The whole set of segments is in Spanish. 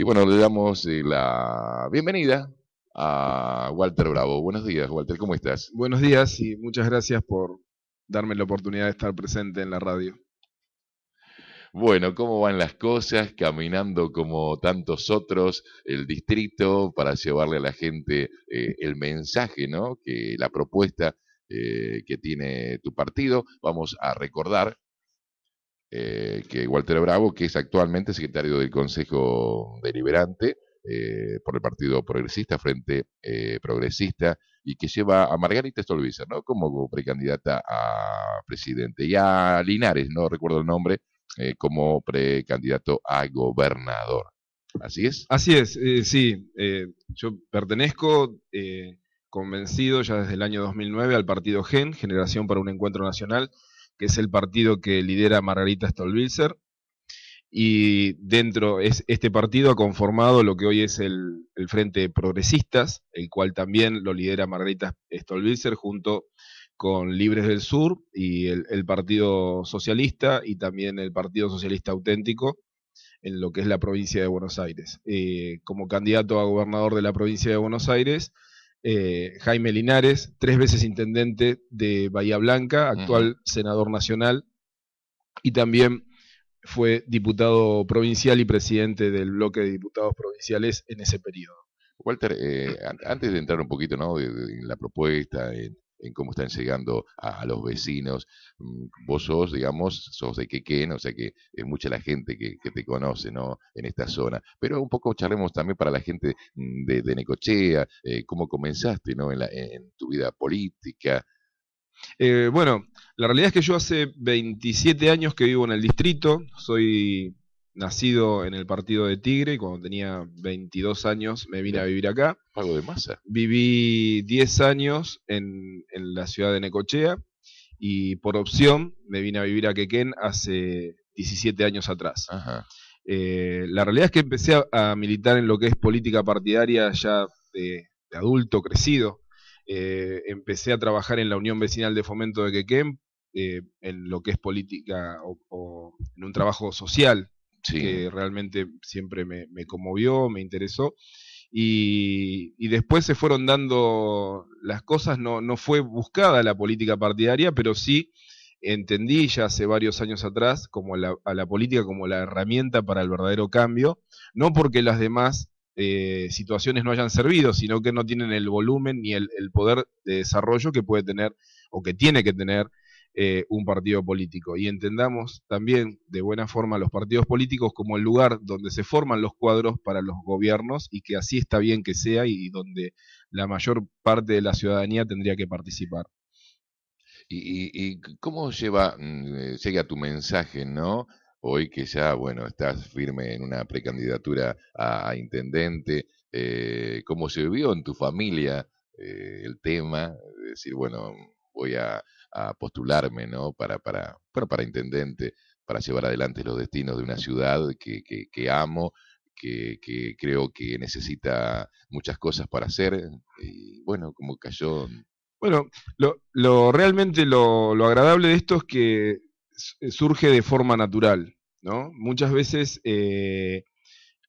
Y bueno, le damos eh, la bienvenida a Walter Bravo. Buenos días, Walter, ¿cómo estás? Buenos días y muchas gracias por darme la oportunidad de estar presente en la radio. Bueno, ¿cómo van las cosas? Caminando como tantos otros el distrito para llevarle a la gente eh, el mensaje, ¿no? Que la propuesta eh, que tiene tu partido. Vamos a recordar eh, que Walter Bravo, que es actualmente secretario del Consejo Deliberante eh, por el Partido Progresista, Frente eh, Progresista, y que lleva a Margarita Stolbizer, ¿no? Como precandidata a presidente, y a Linares, no recuerdo el nombre, eh, como precandidato a gobernador. ¿Así es? Así es, sí. yo pertenezco convencido ya desde el año 2009 al partido GEN, Generación para un Encuentro Nacional, que es el partido que lidera Margarita Stolbizer. Y dentro es este partido ha conformado lo que hoy es el, Frente Progresistas, el cual también lo lidera Margarita Stolbizer junto con Libres del Sur y el, Partido Socialista y también el Partido Socialista Auténtico, en lo que es la provincia de Buenos Aires. Eh, como candidato a gobernador de la provincia de Buenos Aires, eh, Jaime Linares, tres veces intendente de Bahía Blanca, actual senador nacional, y también fue diputado provincial y presidente del bloque de diputados provinciales en ese periodo. Walter, eh, antes de entrar un poquito en la propuesta, en, en cómo están llegando a, los vecinos. Mm, vos sos, digamos, sos de Quequén, o sea que es mucha la gente que, te conoce, ¿no? En esta zona. Pero un poco charlemos también para la gente mm, de, Necochea, eh, cómo comenzaste, ¿no? En, tu vida política. Eh, bueno, la realidad es que yo hace 27 años que vivo en el distrito, soy nacido en el partido de Tigre y cuando tenía 22 años me vine a vivir acá. Algo de masa. Viví 10 años en, la ciudad de Necochea y por opción me vine a vivir a Quequén hace 17 años atrás. Eh, la realidad es que empecé a, militar en lo que es política partidaria ya de, adulto, crecido. Eh, empecé a trabajar en la Unión Vecinal de Fomento de Quequén, eh, en lo que es política o en un trabajo social que realmente siempre me, conmovió, me interesó. Y, y, después se fueron dando las cosas, no, no fue buscada la política partidaria, pero sí entendí ya hace varios años atrás como la, a la política como la herramienta para el verdadero cambio, no porque las demás eh, situaciones no hayan servido, sino que no tienen el volumen ni el, el, poder de desarrollo que puede tener o que tiene que tener eh, un partido político. Y entendamos también de buena forma los partidos políticos como el lugar donde se forman los cuadros para los gobiernos y que así está bien que sea y donde la mayor parte de la ciudadanía tendría que participar. ¿Y, cómo lleva, mm, eh, llega tu mensaje, no? Hoy que ya, bueno, estás firme en una precandidatura a, intendente, eh, ¿cómo se vio en tu familia el tema? Es decir, bueno, voy a, a postularme, ¿no? Para, para, bueno, para intendente, para llevar adelante los destinos de una ciudad que, que, amo, que, creo que necesita muchas cosas para hacer. Y bueno, como cayó. Bueno, lo, lo realmente lo, agradable de esto es que eh, surge de forma natural, ¿no? Muchas veces eh,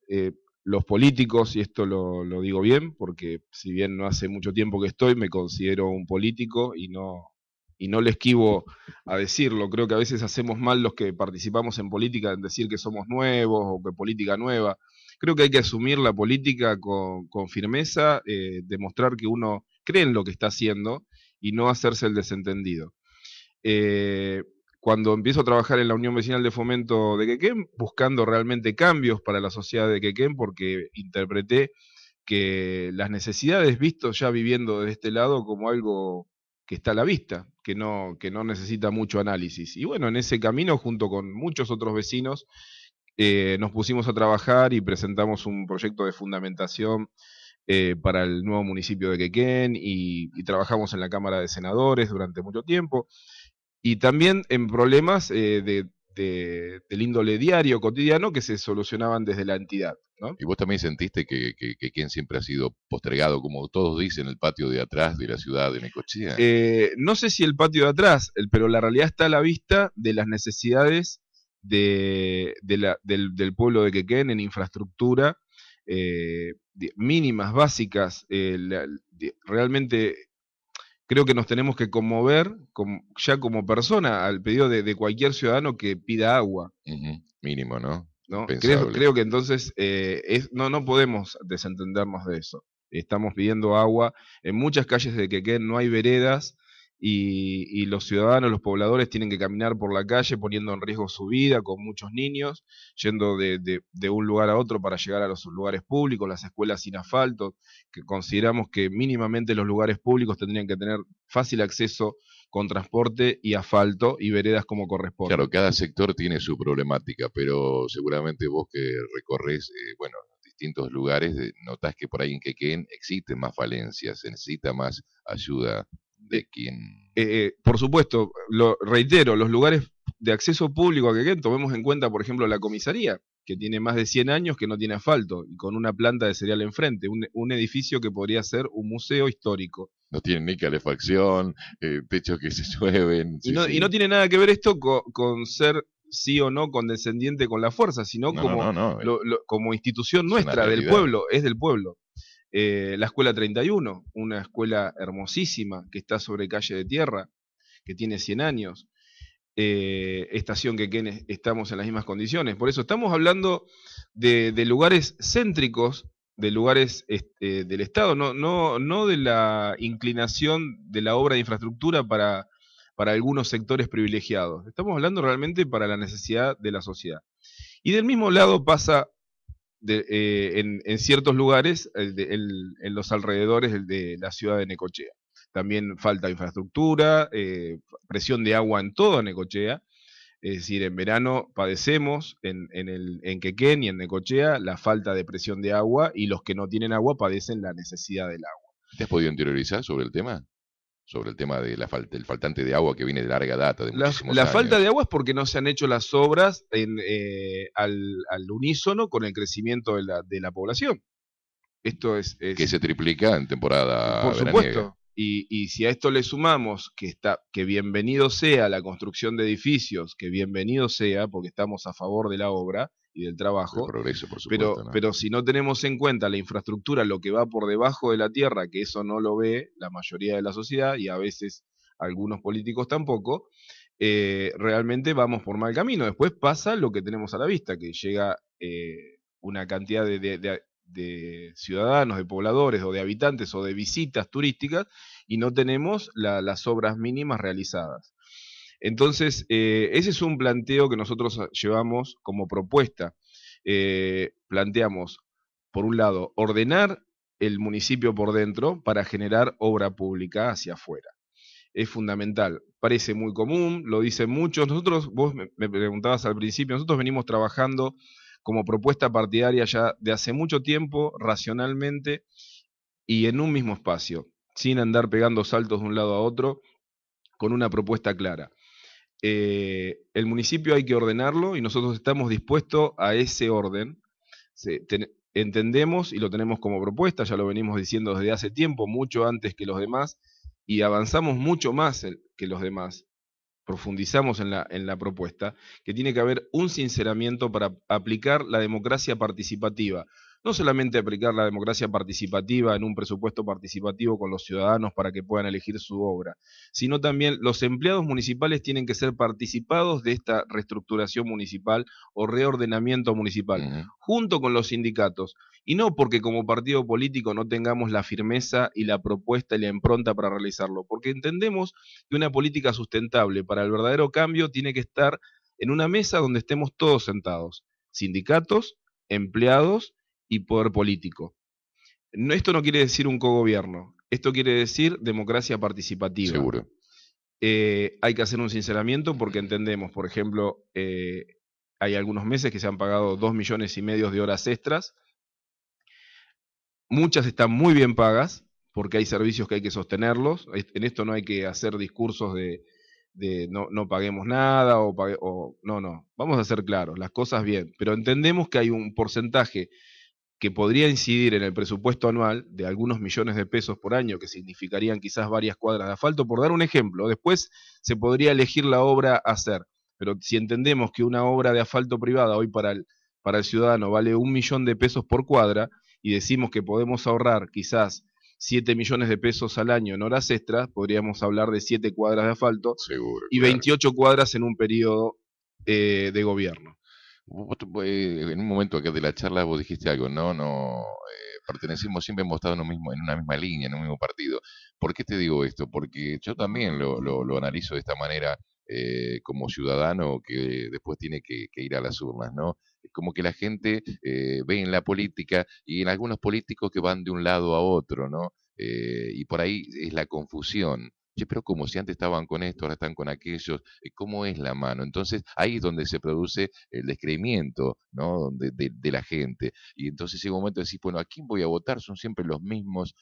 eh, los políticos, y esto lo, lo, digo bien, porque si bien no hace mucho tiempo que estoy, me considero un político y no, y no le esquivo a decirlo. Creo que a veces hacemos mal los que participamos en política en decir que somos nuevos o que política nueva. Creo que hay que asumir la política con, firmeza, eh, demostrar que uno cree en lo que está haciendo y no hacerse el desentendido. Eh, cuando empiezo a trabajar en la Unión Vecinal de Fomento de Quequén, buscando realmente cambios para la sociedad de Quequén, porque interpreté que las necesidades, visto ya viviendo de este lado, como algo que está a la vista, que no, que no necesita mucho análisis. Y bueno, en ese camino, junto con muchos otros vecinos, eh, nos pusimos a trabajar y presentamos un proyecto de fundamentación eh, para el nuevo municipio de Quequén y, trabajamos en la Cámara de Senadores durante mucho tiempo y también en problemas eh, de, del índole diario, cotidiano, que se solucionaban desde la entidad. Y vos también sentiste que, que, quien siempre ha sido postergado, como todos dicen, el patio de atrás de la ciudad de Necochea. Eh, no sé si el patio de atrás, pero la realidad está a la vista de las necesidades del, pueblo de Quequén en infraestructura. Eh, mínimas, básicas, eh, realmente creo que nos tenemos que conmover ya como persona al pedido de, cualquier ciudadano que pida agua. Mínimo, ¿no? ¿no? Creo, creo, que entonces eh, es, no, no podemos desentendernos de eso. Estamos pidiendo agua. En muchas calles de Quequén no hay veredas y, los ciudadanos, los pobladores tienen que caminar por la calle poniendo en riesgo su vida con muchos niños, yendo de, un lugar a otro para llegar a los lugares públicos, las escuelas sin asfalto, que consideramos que mínimamente los lugares públicos tendrían que tener fácil acceso con transporte y asfalto y veredas como corresponde. Claro, cada sector tiene su problemática, pero seguramente vos que recorres, eh, bueno, distintos lugares, notás que por ahí en Quequén existen más falencias, se necesita más ayuda de quien... Eh, eh, por supuesto, lo reitero, los lugares de acceso público a queden, tomemos en cuenta, por ejemplo, la comisaría, que tiene más de 100 años que no tiene asfalto y con una planta de cereal enfrente, un, edificio que podría ser un museo histórico. No tiene ni calefacción, eh, que se llueven. y, no, tiene nada que ver esto con, ser sí o no condescendiente con la fuerza, sino como, eh. como institución nuestra, del pueblo, es del pueblo. Eh, la Escuela 31, una escuela hermosísima que está sobre calle de tierra, que tiene 100 años. Eh, estación que estamos en las mismas condiciones. Por eso estamos hablando de, lugares céntricos, de lugares este, del Estado, no, no, no de la inclinación de la obra de infraestructura para, para algunos sectores privilegiados. Estamos hablando realmente para la necesidad de la sociedad. Y del mismo lado pasa eh, en, ciertos lugares, en los alrededores de la ciudad de Necochea. También falta infraestructura, eh, presión de agua en toda Necochea. Es decir, en verano padecemos en, en, el, en Quequén y en Necochea la falta de presión de agua y los que no tienen agua padecen la necesidad del agua. ¿Te has podido interiorizar sobre el tema? sobre el tema del la falta, faltante de agua que viene de larga data. De la, falta de agua es porque no se han hecho las obras en, eh, al, unísono con el crecimiento de la, de la población. Esto es, Que se triplica en temporada. Por supuesto. Y, si a esto le sumamos que, está, que bienvenido sea la construcción de edificios, que bienvenido sea, porque estamos a favor de la obra y del trabajo, pero, pero si no tenemos en cuenta la infraestructura, lo que va por debajo de la tierra, que eso no lo ve la mayoría de la sociedad y a veces algunos políticos tampoco, eh, realmente vamos por mal camino. Después pasa lo que tenemos a la vista, que llega eh, una cantidad de de ciudadanos, de pobladores o de habitantes o de visitas turísticas y no tenemos las obras mínimas realizadas. Entonces, eh, ese es un planteo que nosotros ah, llevamos como propuesta. Eh, planteamos, por un lado, ordenar el municipio por dentro para generar obra pública hacia afuera. Es fundamental. Parece muy común, lo dicen muchos. Nosotros, vos me preguntabas al principio, nosotros venimos trabajando como propuesta partidaria ya de hace mucho tiempo, racionalmente y en un mismo espacio, sin andar pegando saltos de un lado a otro, con una propuesta clara. Eh, el municipio hay que ordenarlo y nosotros estamos dispuestos a ese orden. entendemos y lo tenemos como propuesta, ya lo venimos diciendo desde hace tiempo, mucho antes que los demás, y avanzamos mucho más que los demás profundizamos en la, en la propuesta, que tiene que haber un sinceramiento para aplicar la democracia participativa, no solamente aplicar la democracia participativa en un presupuesto participativo con los ciudadanos para que puedan elegir su obra, sino también los empleados municipales tienen que ser participados de esta reestructuración municipal o reordenamiento municipal, junto con los sindicatos. Y no porque como partido político no tengamos la firmeza y la propuesta y la impronta para realizarlo, porque entendemos que una política sustentable para el verdadero cambio tiene que estar en una mesa donde estemos todos sentados, sindicatos, empleados, y poder político. esto no quiere decir un cogobierno, esto quiere decir democracia participativa. Seguro. Eh, hay que hacer un sinceramiento porque entendemos, por ejemplo, eh, hay algunos meses que se han pagado dos millones y medio de horas extras. Muchas están muy bien pagas porque hay servicios que hay que sostenerlos. En esto no hay que hacer discursos de, no, paguemos nada o, o, no, no. Vamos a ser claros, las cosas bien. Pero entendemos que hay un porcentaje que podría incidir en el presupuesto anual de algunos millones de pesos por año, que significarían quizás varias cuadras de asfalto, por dar un ejemplo. Después se podría elegir la obra a hacer, pero si entendemos que una obra de asfalto privada hoy para el, para el ciudadano vale un millón de pesos por cuadra y decimos que podemos ahorrar quizás 7 millones de pesos al año en horas extras, podríamos hablar de 7 cuadras de asfalto y 28 cuadras en un periodo eh, de gobierno. Eh, en un momento acá de la charla vos dijiste algo, no, no, eh, pertenecimos, siempre hemos estado en, lo mismo, en una misma línea, en un mismo partido. ¿Por qué te digo esto? Porque yo también lo, lo, analizo de esta manera eh, como ciudadano que después tiene que, ir a las urnas, ¿no? Es Como que la gente eh, ve en la política y en algunos políticos que van de un lado a otro, ¿no? y por ahí es la confusión pero como si antes estaban con esto, ahora están con aquellos, eh, ¿cómo es la mano? Entonces ahí es donde se produce el descreimiento ¿no? de, la gente. Y entonces llega un momento de decir, bueno, ¿a quién voy a votar? Son siempre los mismos.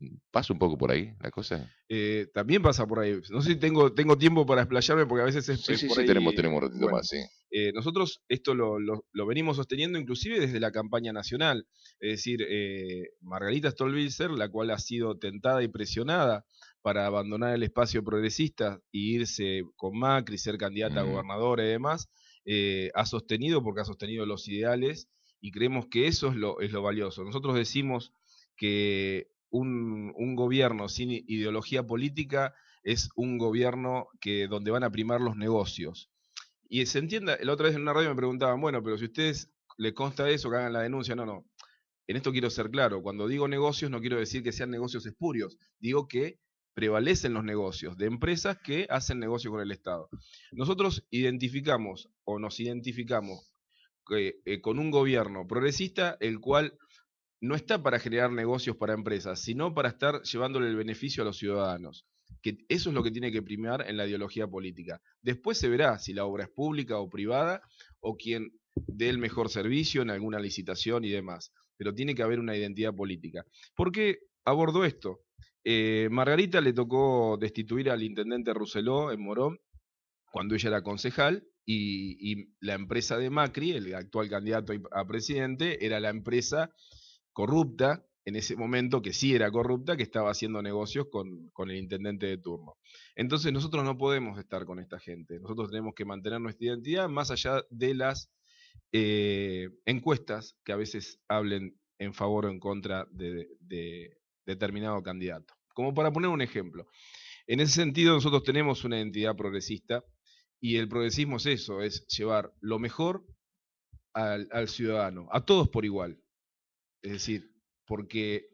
Mm, ¿Pasa un poco por ahí la cosa? Eh, también pasa por ahí. No sé si tengo, tengo tiempo para explayarme porque a veces sí, tenemos, tenemos un ratito más, eh, nosotros esto lo, lo, venimos sosteniendo inclusive desde la campaña nacional. Es decir, eh, Margarita Stolbizer, la cual ha sido tentada y presionada para abandonar el espacio progresista e irse con Macri, ser candidata a gobernadora y demás, eh, ha sostenido porque ha sostenido los ideales y creemos que eso es lo, valioso. Nosotros decimos que un, gobierno sin ideología política es un gobierno que, donde van a primar los negocios. Y se entienda, la otra vez en una radio me preguntaban, bueno, pero si a ustedes les consta eso, que hagan la denuncia, no, no. En esto quiero ser claro, cuando digo negocios no quiero decir que sean negocios espurios, digo que prevalecen los negocios de empresas que hacen negocio con el Estado. Nosotros identificamos o nos identificamos eh, con un gobierno progresista el cual no está para generar negocios para empresas, sino para estar llevándole el beneficio a los ciudadanos. Que eso es lo que tiene que primar en la ideología política. Después se verá si la obra es pública o privada o quien dé el mejor servicio en alguna licitación y demás. Pero tiene que haber una identidad política. ¿Por qué abordo esto? Eh, Margarita le tocó destituir al intendente Rousseló en Morón cuando ella era concejal y, la empresa de Macri, el actual candidato a presidente, era la empresa corrupta en ese momento, que sí era corrupta, que estaba haciendo negocios con, el intendente de turno. Entonces nosotros no podemos estar con esta gente, nosotros tenemos que mantener nuestra identidad más allá de las eh, encuestas que a veces hablen en favor o en contra de, determinado candidato. Como para poner un ejemplo, en ese sentido nosotros tenemos una identidad progresista y el progresismo es eso, es llevar lo mejor al, ciudadano, a todos por igual. Es decir, porque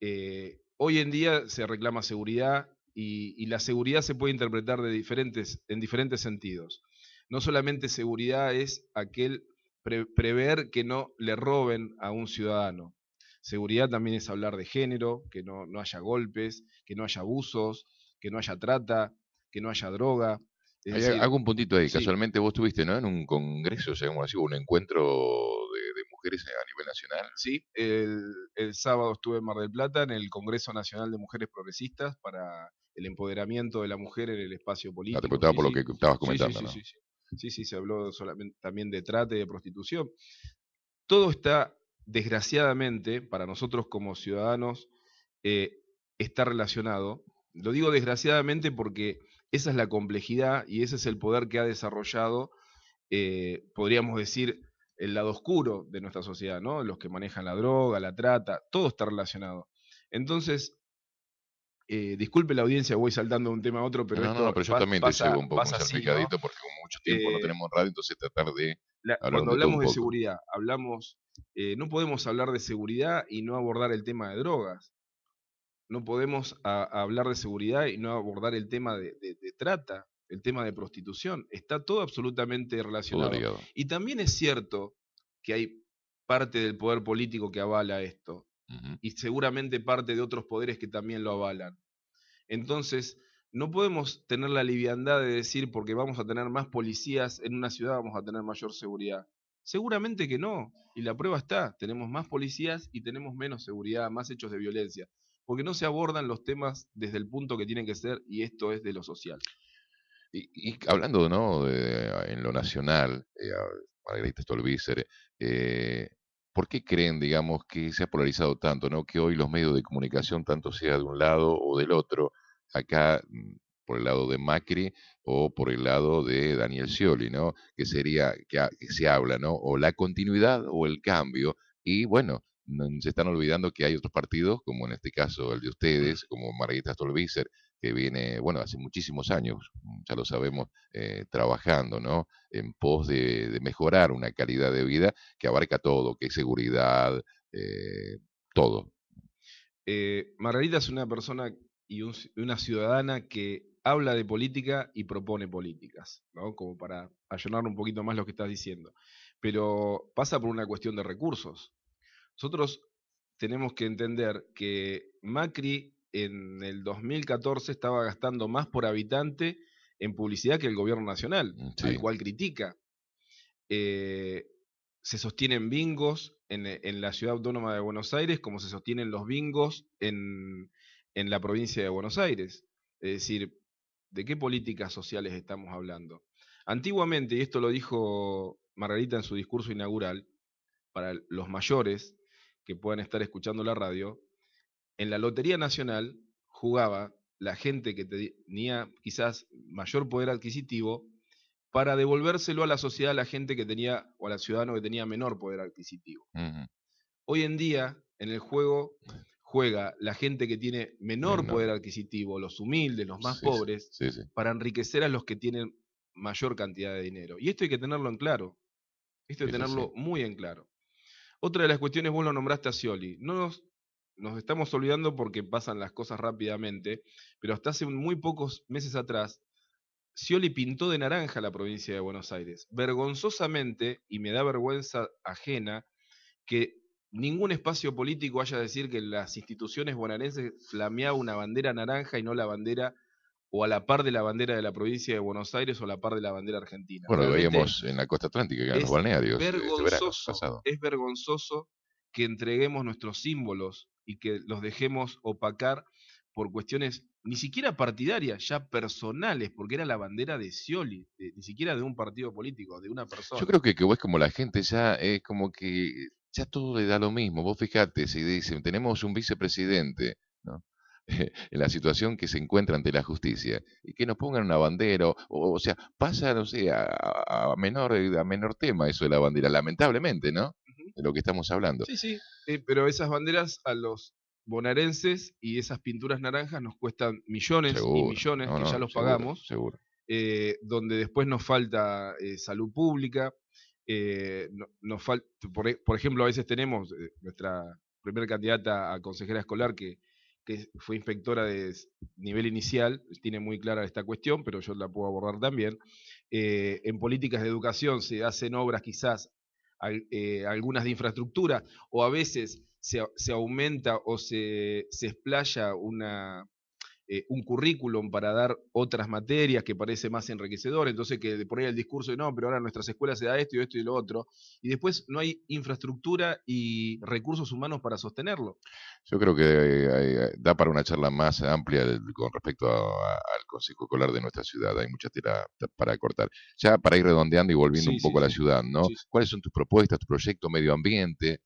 eh, hoy en día se reclama seguridad y, la seguridad se puede interpretar de diferentes, en diferentes sentidos. No solamente seguridad es aquel prever que no le roben a un ciudadano, Seguridad también es hablar de género, que no, haya golpes, que no haya abusos, que no haya trata, que no haya droga. Hay, hago puntito ahí. Casualmente vos estuviste ¿no? en un congreso, digamos así, un encuentro de, mujeres a nivel nacional. Sí, el, sábado estuve en Mar del Plata en el Congreso Nacional de Mujeres Progresistas para el empoderamiento de la mujer en el espacio ah, político. te por lo que estabas comentando, sí, ¿no? sí, sí, se habló solamente, también de trata y de prostitución. Todo está desgraciadamente, para nosotros como ciudadanos, eh, está relacionado. Lo digo desgraciadamente porque esa es la complejidad y ese es el poder que ha desarrollado, eh, podríamos decir, el lado oscuro de nuestra sociedad, ¿no? Los que manejan la droga, la trata, todo está relacionado. Entonces, eh, disculpe la audiencia, voy saltando de un tema a otro, pero. No, esto no, pero un poco porque como mucho tiempo no tenemos radio, entonces tratar de. cuando hablamos de seguridad, hablamos eh, no podemos hablar de seguridad y no abordar el tema de drogas. No podemos hablar de seguridad y no abordar el tema de, trata, el tema de prostitución. Está todo absolutamente relacionado. Y también es cierto que hay parte del poder político que avala esto y seguramente parte de otros poderes que también lo avalan. Entonces, no podemos tener la liviandad de decir porque vamos a tener más policías en una ciudad, vamos a tener mayor seguridad. Seguramente que no. Y la prueba está, tenemos más policías y tenemos menos seguridad, más hechos de violencia, porque no se abordan los temas desde el punto que tienen que ser y esto es de lo social. Y, hablando ¿no? en lo nacional, eh, Margarita Stolbizer, eh, ¿por qué creen, digamos, que se ha polarizado tanto, ¿no? que hoy los medios de comunicación, tanto sea de un lado o del otro, acá mm, por el lado de Macri o por el lado de Daniel Scioli, ¿no? Que sería, que, se habla, ¿no? O la continuidad o el cambio. Y bueno, se están olvidando que hay otros partidos, como en este caso el de ustedes, como Margarita Stolbizer, que viene, bueno, hace muchísimos años, mm, ya lo sabemos, eh, trabajando, ¿no? En pos de, mejorar una calidad de vida que abarca todo, que es seguridad, eh, todo. Eh, Margarita es una persona y una ciudadana que habla de política y propone políticas, ¿no? Como para allanar un poquito más lo que estás diciendo. Pero pasa por una cuestión de recursos. Nosotros tenemos que entender que Macri en el 2014 estaba gastando más por habitante en publicidad que el gobierno nacional, el mm, cual critica. Eh, se sostienen bingos en, en, la ciudad autónoma de Buenos Aires como se sostienen los bingos en, en la provincia de Buenos Aires. Es decir, ¿De qué políticas sociales estamos hablando? Antiguamente, y esto lo dijo Margarita en su discurso inaugural, para los mayores que puedan estar escuchando la radio, en la Lotería Nacional jugaba la gente que tenía quizás mayor poder adquisitivo para devolvérselo a la sociedad a la gente que tenía, o la ciudadano que tenía menor poder adquisitivo. Hoy en día, en el juego juega la gente que tiene menor poder adquisitivo, los humildes, los más pobres, para enriquecer a los que tienen mayor cantidad de dinero. Y esto hay que tenerlo en claro. Esto hay que tenerlo muy en claro. Otra de las cuestiones, vos lo nombraste a Scioli. No nos, nos estamos olvidando porque pasan las cosas rápidamente, pero hasta hace muy pocos meses atrás, Scioli pintó de naranja la provincia de Buenos Aires. Vergonzosamente, y me da vergüenza ajena, que ningún espacio político haya a decir que las instituciones bonaerenses flameaba una bandera naranja y no la bandera o a la par de la bandera de la provincia de Buenos Aires o a la par de la bandera argentina. Bueno, lo veíamos en la costa atlántica, eran los balnearios. es vergonzoso que entreguemos nuestros símbolos y que los dejemos opacar por cuestiones ni siquiera partidarias, ya personales, porque era la bandera de Scioli, ni siquiera de un partido político, de una persona. Yo creo que, que es como la gente ya es como que ya todo le da lo mismo. Vos fijate, si dicen, tenemos un vicepresidente, ¿no? en la situación que se encuentra ante la justicia, y que nos pongan una bandera, o, o sea, pasa, no sé, a, menor, eh, a menor tema eso de la bandera, lamentablemente, ¿no? De lo que estamos hablando. Sí, sí, eh, pero esas banderas a los bonaerenses y esas pinturas naranjas nos cuestan millones y millones, que ya los pagamos, seguro. Eh, donde después nos falta salud pública, eh, falta, e, por, ejemplo, a veces tenemos eh, nuestra primera candidata a consejera escolar que, fue inspectora de nivel inicial, tiene muy clara esta cuestión, pero yo la puedo abordar también. Eh, en políticas de educación se hacen obras quizás algunas de infraestructura o a veces se, aumenta o se, se explaya una, eh, un currículum para dar otras materias que parece más enriquecedor, entonces que de poner el discurso de no, pero ahora nuestras escuelas se da esto y esto y lo otro, y después no hay infraestructura y recursos humanos para sostenerlo. Yo creo que eh, eh, da para una charla más amplia con respecto al Consejo Escolar de nuestra ciudad, hay mucha tela para cortar. Ya para ir redondeando y volviendo un poco a la ciudad, ¿no? ¿Cuáles son tus propuestas, tu proyecto medio ambiente,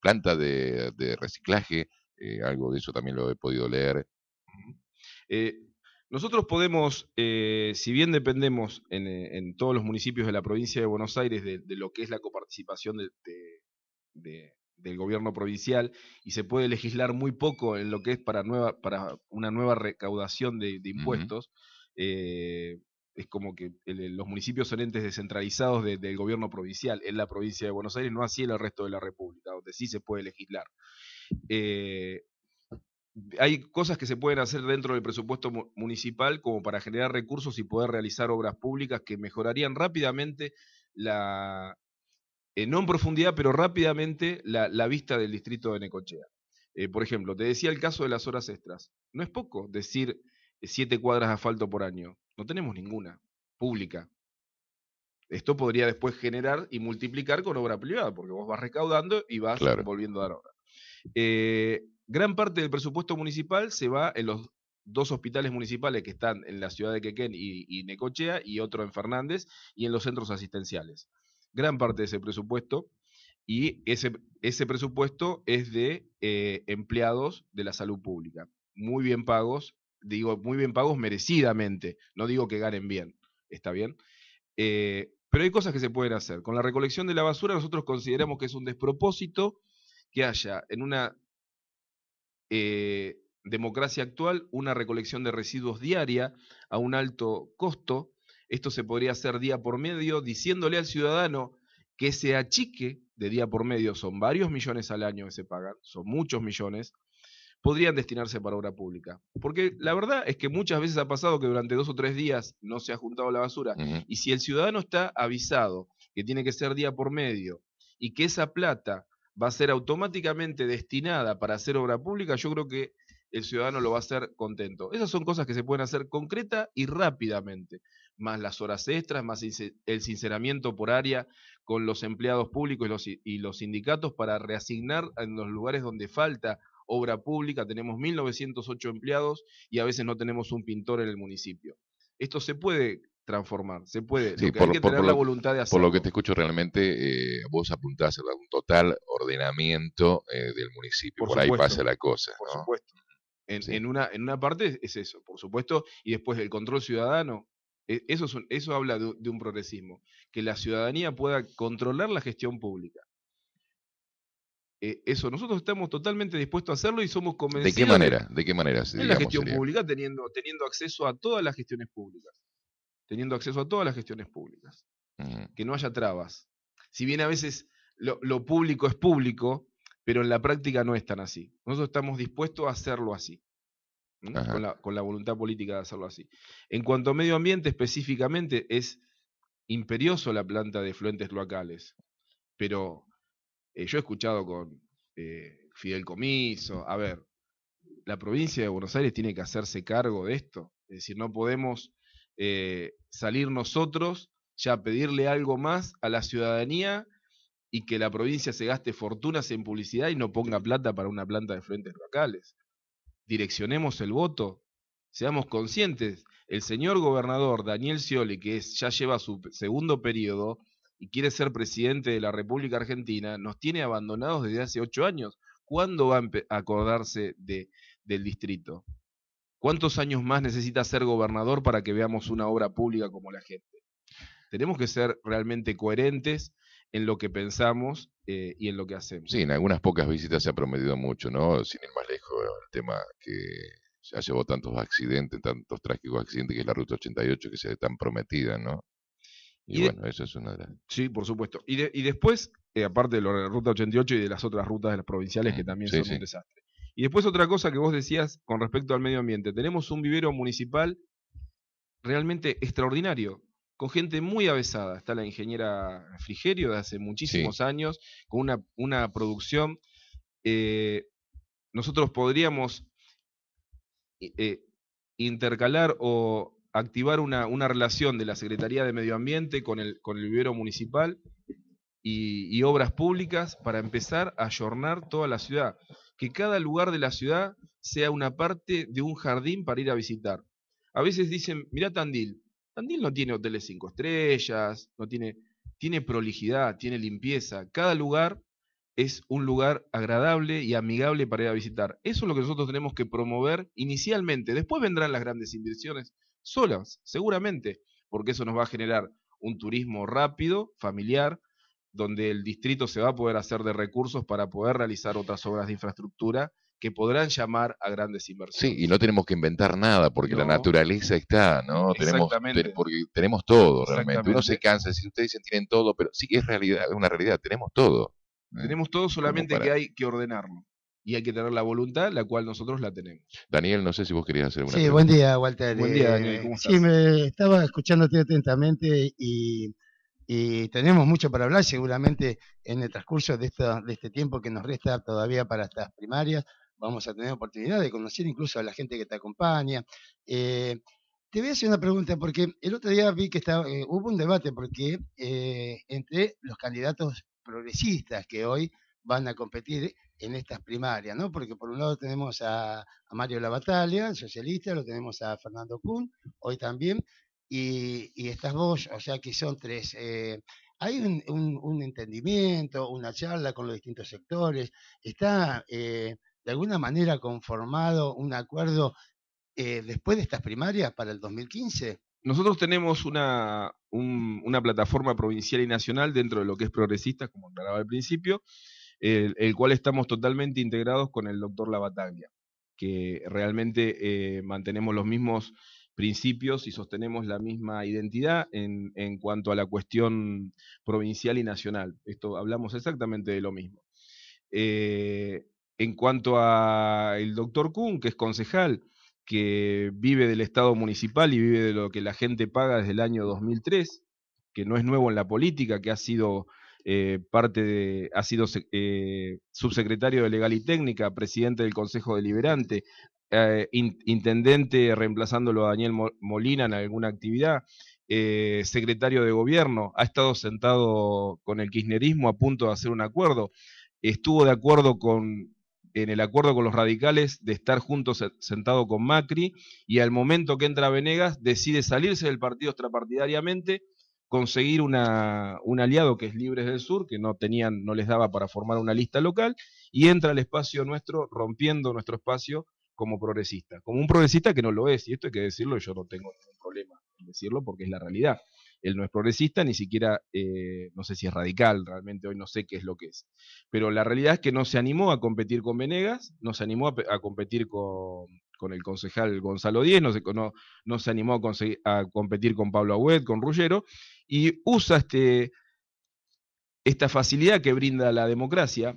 planta de, reciclaje? algo de eso también lo he podido leer, eh, nosotros podemos, eh, si bien dependemos eh, en, todos los municipios de la provincia de Buenos Aires de, lo que es la coparticipación del gobierno provincial y se puede legislar muy poco en lo que es para, nueva, para una nueva recaudación de, impuestos, es como que los municipios son entes descentralizados del gobierno provincial en la provincia de Buenos Aires, no así en el resto de la República, donde sí se puede legislar. Eh, hay cosas que se pueden hacer dentro del presupuesto municipal como para generar recursos y poder realizar obras públicas que mejorarían rápidamente la, eh, no en profundidad, pero rápidamente la, vista del distrito de Necochea. Eh, por ejemplo, te decía el caso de las horas extras. No es poco decir eh, siete cuadras de asfalto por año. No tenemos ninguna pública. Esto podría después generar y multiplicar con obra privada, porque vos vas recaudando y vas volviendo a dar obra. Gran parte del presupuesto municipal se va en los dos hospitales municipales que están en la ciudad de Quequén y, Necochea y otro en Fernández y en los centros asistenciales. Gran parte de ese presupuesto y ese, ese presupuesto es de eh, empleados de la salud pública, muy bien pagos, digo muy bien pagos merecidamente, no digo que ganen bien, está bien. Eh, pero hay cosas que se pueden hacer. Con la recolección de la basura nosotros consideramos que es un despropósito que haya en una eh, democracia Actual, una recolección de residuos diaria a un alto costo. Esto se podría hacer día por medio, diciéndole al ciudadano que se achique de día por medio, son varios millones al año que se pagan, son muchos millones, podrían destinarse para obra pública. Porque la verdad es que muchas veces ha pasado que durante dos o tres días no se ha juntado la basura. Y si el ciudadano está avisado que tiene que ser día por medio y que esa plata va a ser automáticamente destinada para hacer obra pública, yo creo que el ciudadano lo va a hacer contento. Esas son cosas que se pueden hacer concreta y rápidamente, más las horas extras, más el sinceramiento por área con los empleados públicos y los, y los sindicatos para reasignar en los lugares donde falta obra pública. Tenemos 1.908 empleados y a veces no tenemos un pintor en el municipio. Esto se puede transformar, se puede. hay que tener la voluntad de hacerlo. Por lo que te escucho, realmente eh, vos apuntás a un total ordenamiento eh, del municipio, por, ahí pasa la cosa. Por supuesto. En, una, en una parte es eso, por supuesto, y después el control ciudadano, e, eso, eso habla de, un progresismo, que la ciudadanía pueda controlar la gestión pública. E, eso, nosotros estamos totalmente dispuestos a hacerlo y somos convencidos. ¿De qué manera? ¿De, qué manera? En la gestión pública, teniendo, teniendo acceso a todas las gestiones públicas teniendo acceso a todas las gestiones públicas, mm. que no haya trabas. Si bien a veces lo, público es público, pero en la práctica no es tan así. Nosotros estamos dispuestos a hacerlo así, con, la, voluntad política de hacerlo así. En cuanto a medio ambiente específicamente, es imperioso la planta de fluentes locales, pero eh, yo he escuchado con eh, Fidel Comiso, a ver, la provincia de Buenos Aires tiene que hacerse cargo de esto, es decir, no podemos eh, salir nosotros ya pedirle algo más a la ciudadanía y que la provincia se gaste fortunas en publicidad y no ponga plata para una planta de frentes locales. Direccionemos el voto, seamos conscientes. El señor gobernador Daniel Scioli, que ya lleva su segundo periodo y quiere ser presidente de la República Argentina, nos tiene abandonados desde hace ocho años. ¿Cuándo va a acordarse del distrito? ¿Cuántos años más necesita ser gobernador para que veamos una obra pública como la gente? Tenemos que ser realmente coherentes en lo que pensamos eh, y en lo que hacemos. Sí, en algunas pocas visitas se ha prometido mucho, ¿no? Sin ir más lejos, el tema que ya llevó tantos accidentes, tantos trágicos accidentes, que es la Ruta 88, que se ve tan prometida, ¿no? Y, bueno, eso es una Sí, por supuesto. Y, después, eh, aparte de la Ruta 88 y de las otras rutas de las provinciales, mm, que también son un desastre. Y después otra cosa que vos decías con respecto al medio ambiente. Tenemos un vivero municipal realmente extraordinario, con gente muy avesada. Está la ingeniera Frigerio de hace muchísimos años, con una, producción. Eh, nosotros podríamos eh, eh, intercalar o activar una, relación de la Secretaría de Medio Ambiente con el, con el vivero municipal y, y, obras públicas para empezar a ayornar toda la ciudad cada lugar de la ciudad sea una parte de un jardín para ir a visitar. A veces dicen, mirá Tandil, Tandil no tiene hoteles cinco estrellas, no tiene, tiene prolijidad, tiene limpieza. Cada lugar es un lugar agradable y amigable para ir a visitar. Eso es lo que nosotros tenemos que promover inicialmente. Después vendrán las grandes inversiones solas, seguramente, porque eso nos va a generar un turismo rápido, familiar, donde el distrito se va a poder hacer de recursos para poder realizar otras obras de infraestructura que podrán llamar a grandes inversiones. Sí, y no tenemos que inventar nada porque la naturaleza está, ¿no? Tenemos, porque tenemos todo realmente. Uno se cansa, si ustedes dicen tienen todo, pero sí es realidad, es una realidad, tenemos todo. ¿eh? Tenemos todo, solamente que hay que ordenarlo. Y hay que tener la voluntad, la cual nosotros la tenemos. Daniel, no sé si vos querías hacer una. Sí, buen día, Walter. Buen día, eh, Daniel. Sí, me estaba escuchándote atentamente y y tenemos mucho para hablar seguramente en el transcurso de, este tiempo que nos resta todavía para estas primarias. Vamos a tener oportunidad de conocer incluso a la gente que te acompaña. Eh, te voy a hacer una pregunta porque el otro día vi que estaba, eh, hubo un debate porque eh, entre los candidatos progresistas que hoy van a competir en estas primarias, ¿no? Porque por un lado tenemos a, Mario La socialista, lo tenemos a Fernando Kuhn, hoy también, y, estas dos, o sea que son tres. Eh, hay un, entendimiento, una charla con los distintos sectores, está eh, de alguna manera conformado un acuerdo eh, después de estas primarias para el 2015. Nosotros tenemos una, plataforma provincial y nacional dentro de lo que es progresista, como aclaraba al principio, el, cual estamos totalmente integrados con el doctor Lavataglia, que realmente mantenemos los mismos principios y sostenemos la misma identidad en, cuanto a la cuestión provincial y nacional. Esto hablamos exactamente de lo mismo. Eh, en cuanto al doctor Kuhn, que es concejal, que vive del Estado municipal y vive de lo que la gente paga desde el año 2003, que no es nuevo en la política, que ha sido eh, parte de, ha sido eh, subsecretario de Legal y Técnica, presidente del Consejo Deliberante, eh, intendente reemplazándolo a Daniel Molina en alguna actividad, eh, secretario de gobierno, ha estado sentado con el kirchnerismo a punto de hacer un acuerdo, estuvo de acuerdo con en el acuerdo con los radicales de estar juntos sentado con Macri y al momento que entra Venegas decide salirse del partido extrapartidariamente conseguir un aliado que es Libres del Sur, que no tenían, no les daba para formar una lista local, y entra al espacio nuestro, rompiendo nuestro espacio como progresista, como un progresista que no lo es, y esto hay que decirlo, yo no tengo ningún problema en decirlo porque es la realidad. Él no es progresista, ni siquiera, eh, no sé si es radical, realmente hoy no sé qué es lo que es. Pero la realidad es que no se animó a competir con Venegas, no se animó a, competir con, el concejal Gonzalo Díez, no se, no, se animó a, competir con Pablo Agüed, con Rullero, y usa este, esta facilidad que brinda la democracia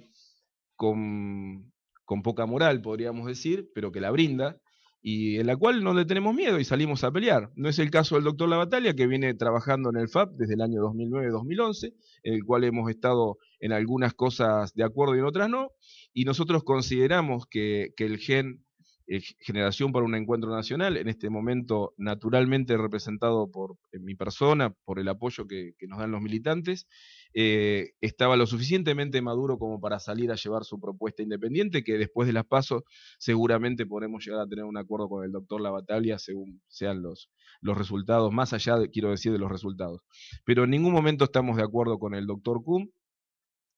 con con poca moral, podríamos decir, pero que la brinda, y en la cual no le tenemos miedo y salimos a pelear. No es el caso del doctor La Batalla, que viene trabajando en el FAP desde el año 2009-2011, en el cual hemos estado en algunas cosas de acuerdo y en otras no, y nosotros consideramos que, el gen eh, Generación para un Encuentro Nacional, en este momento naturalmente representado por mi persona, por el apoyo que nos dan los militantes, eh, estaba lo suficientemente maduro como para salir a llevar su propuesta independiente, que después de las pasos seguramente podremos llegar a tener un acuerdo con el doctor Lavatalia, según sean los, los resultados, más allá, de, quiero decir, de los resultados. Pero en ningún momento estamos de acuerdo con el doctor Kuhn.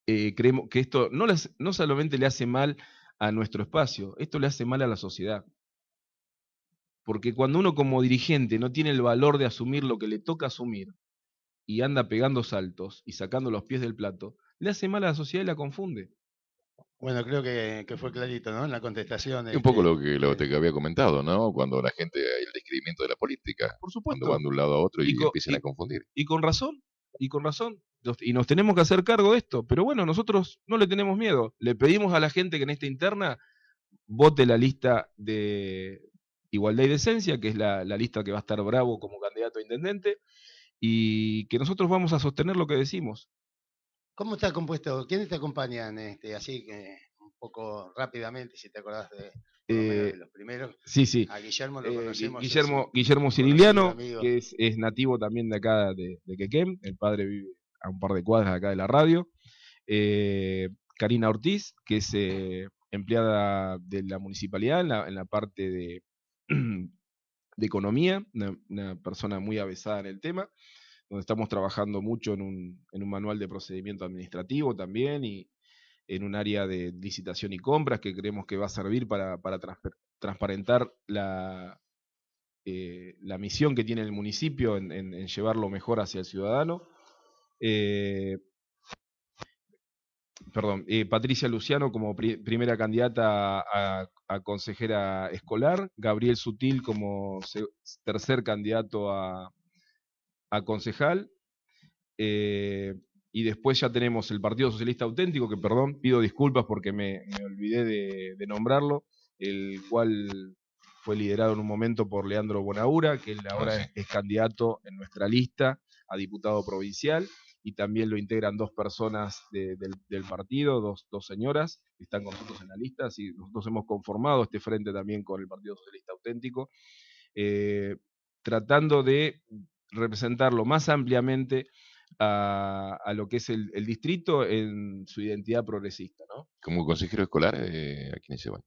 Eh, creemos que esto no, no solamente le hace mal a nuestro espacio, esto le hace mal a la sociedad. Porque cuando uno como dirigente no tiene el valor de asumir lo que le toca asumir, y anda pegando saltos y sacando los pies del plato, le hace mal a la sociedad y la confunde. Bueno, creo que, fue clarito, ¿no? En la contestación. Es un poco este, lo que, lo eh. que había comentado, ¿no? Cuando la gente, el describimiento de la política. Por supuesto. Cuando van de un lado a otro y, empiezan a confundir. Y con razón, y con razón. Y nos tenemos que hacer cargo de esto. Pero bueno, nosotros no le tenemos miedo. Le pedimos a la gente que en esta interna vote la lista de igualdad y decencia, que es la, la lista que va a estar Bravo como candidato a intendente y que nosotros vamos a sostener lo que decimos. ¿Cómo está compuesto? ¿Quiénes te acompañan? Este, así que un poco rápidamente, si te acordás de, eh, los primeros. Sí, sí. A Guillermo lo eh, conocemos. Guillermo, es, que es, nativo también de acá de, de, Quequén. El padre vive a un par de cuadras acá de la radio. Eh, Karina Ortiz, que es empleada de la municipalidad en la parte de de economía, una, persona muy avesada en el tema, donde estamos trabajando mucho en un, manual de procedimiento administrativo también y en un área de licitación y compras que creemos que va a servir para, transparentar la, eh, la misión que tiene el municipio en, llevarlo mejor hacia el ciudadano. Eh, perdón, eh, Patricia Luciano como primera candidata a, consejera escolar, Gabriel Sutil como tercer candidato a, concejal, eh, y después ya tenemos el Partido Socialista Auténtico, que perdón, pido disculpas porque me, olvidé de, nombrarlo, el cual fue liderado en un momento por Leandro Bonaura, que ahora es candidato en nuestra lista a diputado provincial y también lo integran dos personas del, partido, dos, señoras que están con nosotros en la lista, así nosotros hemos conformado este frente también con el Partido Socialista Auténtico, eh, tratando de representarlo más ampliamente a, lo que es el, distrito en su identidad progresista. ¿no? Como consejero escolar, eh, ¿a quién se van?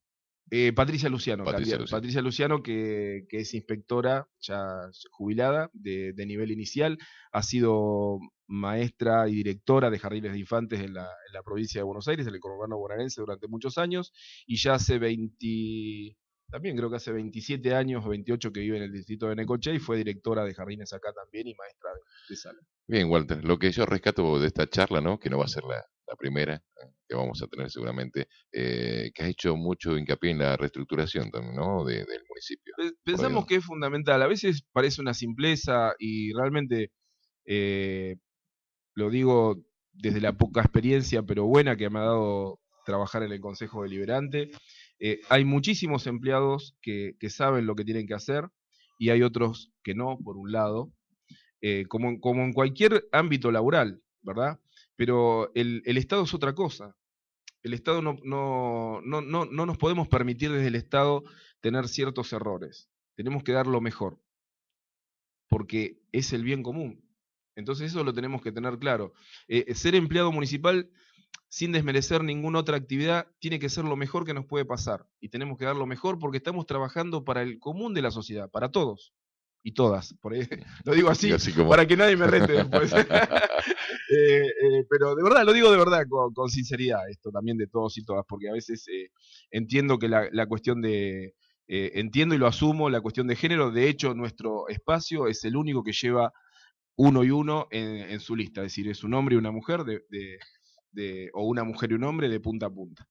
Eh, Patricia Luciano, Patricia Luciano, Patricia Luciano que, es inspectora ya jubilada de, de nivel inicial, ha sido maestra y directora de jardines de infantes en la, provincia de Buenos Aires, en el conurbano bonaerense durante muchos años, y ya hace 20, también creo que hace 27 años o 28 que vive en el distrito de Necoche y fue directora de jardines acá también y maestra de, sala. Bien, Walter, lo que yo rescato de esta charla, ¿no? que no va a ser la, primera eh, que vamos a tener seguramente, eh, que ha hecho mucho hincapié en la reestructuración ¿no? del municipio. Pensamos que es fundamental. A veces parece una simpleza y realmente eh, lo digo desde la poca experiencia, pero buena que me ha dado trabajar en el Consejo Deliberante. Eh, hay muchísimos empleados que, saben lo que tienen que hacer y hay otros que no, por un lado, eh, como, en cualquier ámbito laboral, ¿verdad? Pero el, Estado es otra cosa. El Estado no, no nos podemos permitir desde el Estado tener ciertos errores. Tenemos que dar lo mejor, porque es el bien común. Entonces eso lo tenemos que tener claro. Eh, eh, ser empleado municipal, sin desmerecer ninguna otra actividad, tiene que ser lo mejor que nos puede pasar. Y tenemos que dar lo mejor porque estamos trabajando para el común de la sociedad, para todos y todas. lo digo así, para que nadie me rete después. Eh, pero de verdad, lo digo de verdad, con, sinceridad, esto también de todos y todas, porque a veces entiendo que la cuestión de... entiendo y lo asumo la cuestión de género. De hecho, nuestro espacio es el único que lleva uno y uno en, su lista, es decir, es un hombre y una mujer de, de, o una mujer y un hombre de punta a punta.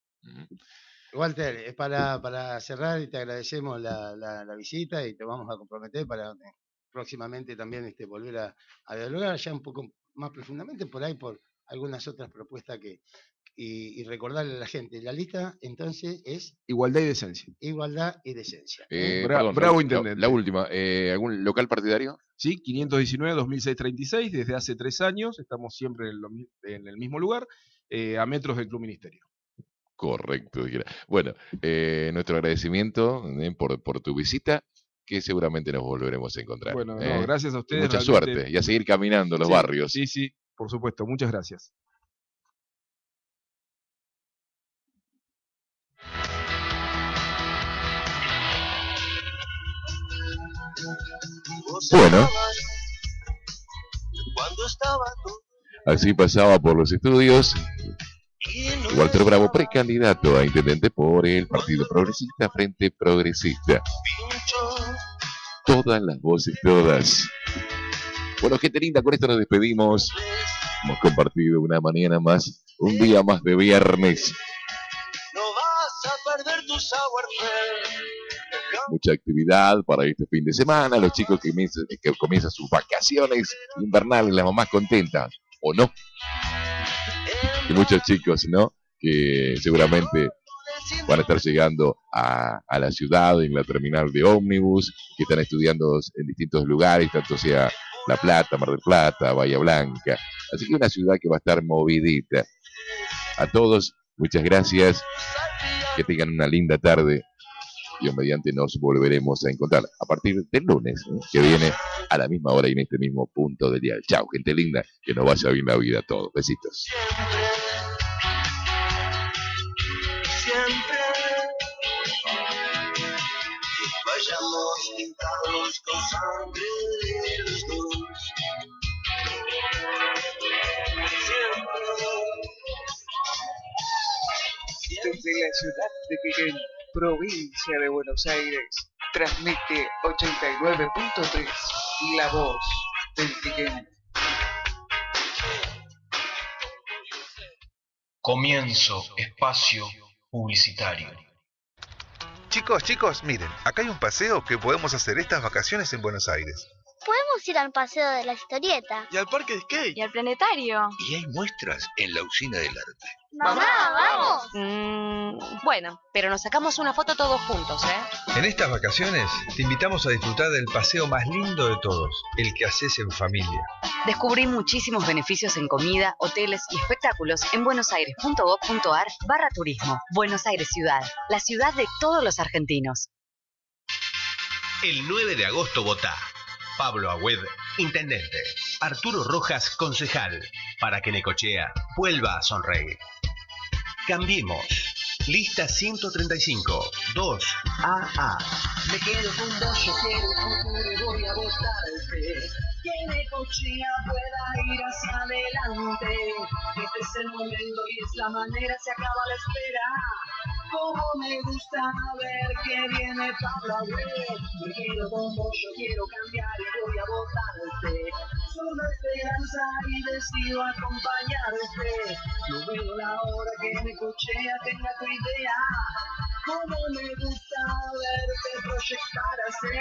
Walter, es para, para cerrar y te agradecemos la, la, visita y te vamos a comprometer para próximamente también este, volver a, a dialogar ya un poco más profundamente por ahí por algunas otras propuestas que... Y, recordarle a la gente, la lista entonces es... Igualdad y decencia. Igualdad y decencia. ¿eh? Eh, bravo, intendente. La, última, eh, ¿algún local partidario? Sí, 519 2636 desde hace tres años, estamos siempre en, el mismo lugar, a metros del Club Ministerio. Correcto. Bueno, nuestro agradecimiento por, tu visita, que seguramente nos volveremos a encontrar. Bueno, gracias a ustedes. Mucha suerte y a seguir caminando los barrios. Sí, sí. Por supuesto, muchas gracias. Bueno. Así pasaba por los estudios Walter Bravo, precandidato a intendente por el Partido Progresista Frente Progresista. Todas las voces, todas. Bueno, gente linda, con esto nos despedimos. Hemos compartido una mañana más, un día más de viernes. Mucha actividad para este fin de semana, los chicos que comienzan, sus vacaciones invernales, las mamás contentas, ¿o no? Y muchos chicos, ¿no? Que seguramente van a estar llegando a, la ciudad en la terminal de ómnibus, que están estudiando en distintos lugares, tanto sea la Plata, Mar del Plata, Bahía Blanca. Así que una ciudad que va a estar movidita. A todos, muchas gracias. Que tengan una linda tarde. y mediante nos volveremos a encontrar a partir del lunes que viene a la misma hora y en este mismo punto del día. Chao, gente linda, que nos vaya bien la vida a todos. Besitos. Siempre, vayamos con sangre ciudad de Quirén, provincia de Buenos Aires. Transmite 89.3 La Voz del Quirén. Comienzo, espacio publicitario. Chicos, chicos, miren, acá hay un paseo que podemos hacer estas vacaciones en Buenos Aires. Podemos ir al Paseo de la Historieta. Y al Parque de Skate. Y al Planetario. Y hay muestras en la Usina del Arte. ¡Mamá, vamos! Mm, bueno, pero nos sacamos una foto todos juntos, ¿eh? En estas vacaciones te invitamos a disfrutar del paseo más lindo de todos, el que haces en familia. Descubrí muchísimos beneficios en comida, hoteles y espectáculos en buenosaires.gov.ar barra turismo. Buenos Aires Ciudad, la ciudad de todos los argentinos. El 9 de agosto votá. Pablo Agüed, intendente. Arturo Rojas, concejal. Para que Necochea vuelva a sonreír. Cambiemos Lista 135, 2AA. Me quedo con vos, yo quiero el futuro y voy a votarte. Que de cochina pueda ir hacia adelante. Este es el momento y es la manera, se acaba la espera. Como me gusta ver que viene Pablo ver. Me quedo con vos, yo quiero cambiar y voy agotarte. Solo esperanza y decido acompañarte. Yo veo la hora que me cochea tenga tu idea. Como me gusta verte proyectar así.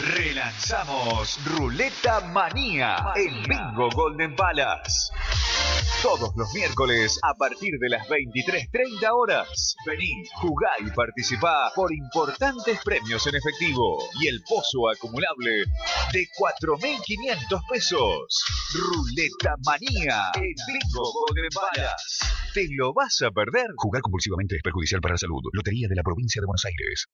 Relanzamos Ruleta Manía en Bingo Golden Palace. Todos los miércoles a partir de las 23.30 horas. Vení, jugá y participá por importantes premios en efectivo y el pozo acumulable de 4.500 pesos. Ruleta Manía en Bingo Golden Palace. ¿Te lo vas a perder? Jugar compulsivamente es perjudicial para la salud. Lotería de la provincia de Buenos Aires.